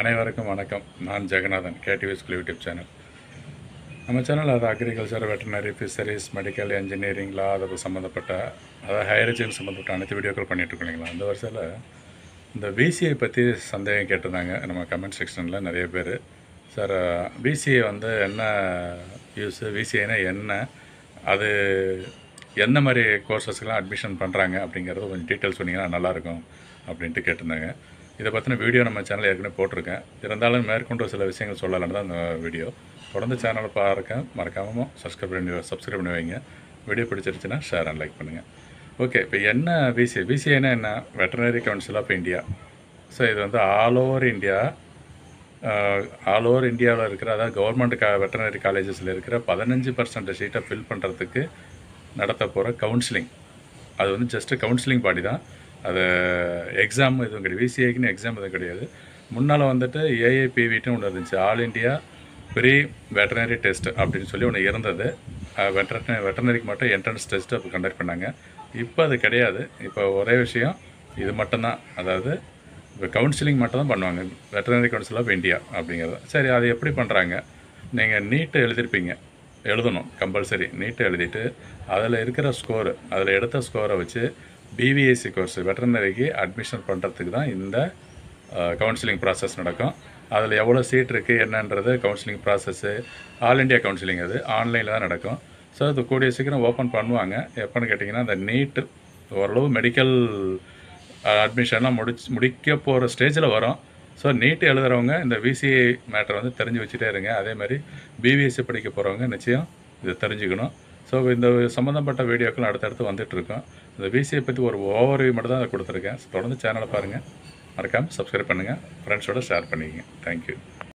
அனைவருக்கும் வணக்கம் நான் Jeganathan KTV school YouTube channel நம்ம சேனல் அது அக்ரிகல்ச்சர் வெட்டினரி ஃபிஷரிஸ் மெடிக்கல் இன்ஜினியரிங்லாம் அதுக்கு அது சம்மந்தப்பட்ட அதாவது ஹையர் எஜுகேஷன் சம்மந்தப்பட்ட அனைத்து வீடியோக்கள் பண்ணிகிட்டு இருக்கீங்களா அந்த வருஷத்தில் இந்த விசிஐ பற்றி சந்தேகம் கேட்டிருந்தாங்க நம்ம கமெண்ட் செக்ஷனில் நிறைய பேர் சார் விசிஐ வந்து என்ன யூஸு விசிஐனா என்ன அது எந்த மாதிரி கோர்சஸ்க்கெலாம் அட்மிஷன் பண்ணுறாங்க அப்படிங்கிறது கொஞ்சம் டீட்டெயில்ஸ் சொன்னீங்கன்னா நல்லாயிருக்கும் அப்படின்ட்டு கேட்டிருந்தாங்க இதை பற்றின வீடியோ நம்ம சேனலில் ஏற்கனவே போட்டிருக்கேன் இருந்தாலும் மேற்கொண்டு சில விஷயங்கள் சொல்லலாம்னு தான் இந்த வீடியோ தொடர்ந்து சேனலை பார்க்கேன் மறக்காமல் சப்ஸ்கிரைப் பண்ணி சப்ஸ்கிரைப் பண்ணி வைங்க வீடியோ பிடிச்சிருச்சுன்னா ஷேர் அண்ட் லைக் பண்ணுங்கள் ஓகே இப்போ என்ன பிசி பிசிஏனா என்ன veterinary council of India so இது வந்து all over India all over இந்தியாவில் இருக்கிற அதாவது கவர்மெண்ட் கா வெட்டனரி காலேஜஸில் இருக்கிற பதினஞ்சு பர்சன்ட் சீட்டை ஃபில் பண்ணுறதுக்கு நடத்த போகிற கவுன்சிலிங் அது வந்து ஜஸ்ட்டு கவுன்சிலிங் பாடி தான் அது எக்ஸாம் எதுவும் கிடையாது விசிஐக்குன்னு எக்ஸாம் எதுவும் கிடையாது முன்னால் வந்துட்டு ஏஐபிவிட்டும் ஒன்று இருந்துச்சு all India pre veterinary test அப்படின்னு சொல்லி ஒன்று இருந்தது வெட்டனரி வெட்டனரிக்கு மட்டும் என்ட்ரன்ஸ் டெஸ்ட்டு அப்போ கண்டக்ட் பண்ணாங்க இப்போ அது கிடையாது இப்போ ஒரே விஷயம் இது மட்டும்தான் அதாவது இப்போ கவுன்சிலிங் மட்டும் தான் பண்ணுவாங்க வெட்டனரி கவுன்சில் ஆஃப் இந்தியா அப்படிங்கிறது சரி அது எப்படி பண்ணுறாங்க நீங்கள் நீட்டு எழுதியிருப்பீங்க எழுதணும் கம்பல்சரி நீட்டை எழுதிட்டு அதில் இருக்கிற ஸ்கோரு அதில் எடுத்த ஸ்கோரை வச்சு பிவிஎஸ்சி கோர்ஸ் வெட்டர்னரிக்கு அட்மிஷன் பண்ணுறதுக்கு தான் இந்த கவுன்சிலிங் ப்ராசஸ் நடக்கும் அதில் எவ்வளோ சீட் இருக்குது என்னன்றது counselling process all India counselling அது ஆன்லைனில் தான் நடக்கும் ஸோ அது கூடிய சீக்கிரம் ஓப்பன் பண்ணுவாங்க எப்போன்னு கேட்டிங்கன்னா அந்த நீட்டு ஓரளவு மெடிக்கல் அட்மிஷன்லாம் முடிச்சு முடிக்க போகிற ஸ்டேஜில் வரும் ஸோ நீட்டு எழுதுகிறவங்க இந்த விசிஐ மேட்டரை வந்து தெரிஞ்சு வச்சுட்டே இருங்க அதே மாதிரி பிபிஎஸ்சி படிக்க போகிறவங்க நிச்சயம் இதை தெரிஞ்சுக்கணும் ஸோ இந்த சம்மந்தப்பட்ட வீடியோக்கள் அடுத்தடுத்து இருக்கோம் இந்த விசியை பற்றி ஒரு ஓவர்வியூ மட்டும் தான் கொடுத்துருக்கேன் தொடர்ந்து சேனலை பாருங்கள் மறக்காமல் சப்ஸ்கிரைப் பண்ணுங்கள் ஃப்ரெண்ட்ஸோடு ஷேர் பண்ணிக்கங்க தேங்க்யூ